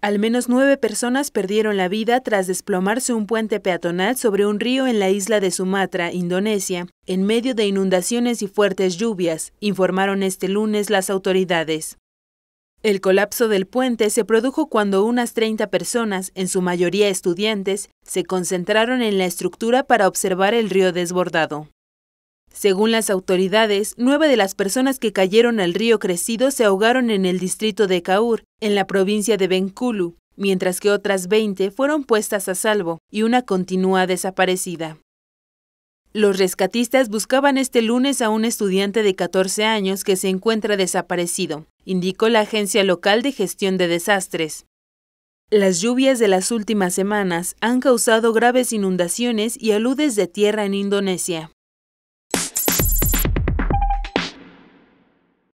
Al menos nueve personas perdieron la vida tras desplomarse un puente peatonal sobre un río en la isla de Sumatra, Indonesia, en medio de inundaciones y fuertes lluvias, informaron este lunes las autoridades. El colapso del puente se produjo cuando unas 30 personas, en su mayoría estudiantes, se concentraron en la estructura para observar el río desbordado. Según las autoridades, nueve de las personas que cayeron al río crecido se ahogaron en el distrito de Kaur, en la provincia de Benkulu, mientras que otras 20 fueron puestas a salvo y una continúa desaparecida. Los rescatistas buscaban este lunes a un estudiante de 14 años que se encuentra desaparecido, indicó la Agencia Local de Gestión de Desastres. Las lluvias de las últimas semanas han causado graves inundaciones y aludes de tierra en Indonesia.